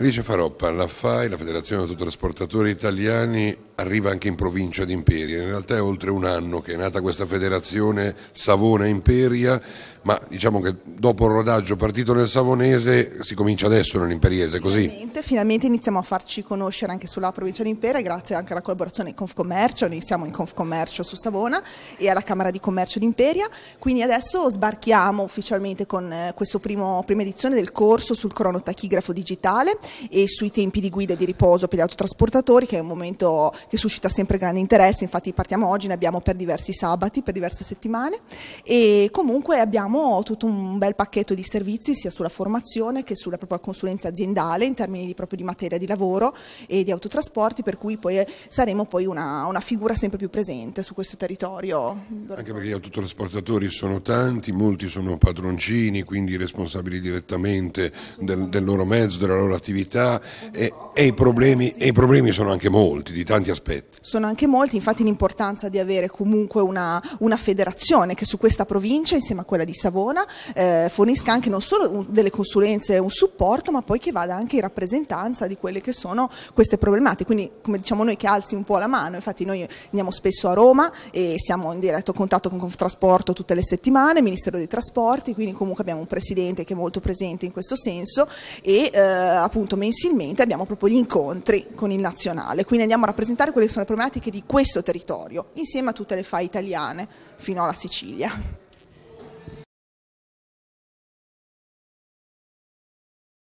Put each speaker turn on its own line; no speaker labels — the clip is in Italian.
Alice Faroppa, la FAI, la Federazione Autotrasportatori Italiani, arriva anche in provincia di Imperia. In realtà è oltre un anno che è nata questa federazione Savona Imperia, ma diciamo che dopo il rodaggio partito nel Savonese si comincia adesso nell'Imperiese, così? Finalmente,
finalmente, iniziamo a farci conoscere anche sulla provincia di Impera grazie anche alla collaborazione Confcommercio, noi siamo in Confcommercio su Savona e alla Camera di Commercio di Imperia, quindi adesso sbarchiamo ufficialmente con eh, questa prima edizione del corso sul cronotachigrafo digitale e sui tempi di guida e di riposo per gli autotrasportatori che è un momento che suscita sempre grande interesse, infatti partiamo oggi, ne abbiamo per diversi sabati, per diverse settimane e comunque abbiamo abbiamo tutto un bel pacchetto di servizi sia sulla formazione che sulla propria consulenza aziendale in termini di, proprio di materia di lavoro e di autotrasporti per cui poi saremo poi una, una figura sempre più presente su questo territorio. Anche
perché gli autotrasportatori sono tanti, molti sono padroncini, quindi responsabili direttamente del, del loro mezzo, della loro attività e, e, i problemi, e i problemi sono anche molti, di tanti aspetti.
Sono anche molti, infatti l'importanza di avere comunque una, una federazione che su questa provincia insieme a quella di Savona eh, fornisca anche non solo un, delle consulenze, un supporto, ma poi che vada anche in rappresentanza di quelle che sono queste problematiche. Quindi, come diciamo noi, che alzi un po' la mano. Infatti, noi andiamo spesso a Roma e siamo in diretto contatto con Conftrasporto tutte le settimane, Ministero dei Trasporti, quindi comunque abbiamo un presidente che è molto presente in questo senso e eh, appunto mensilmente abbiamo proprio gli incontri con il nazionale. Quindi andiamo a rappresentare quelle che sono le problematiche di questo territorio, insieme a tutte le fai italiane fino alla Sicilia.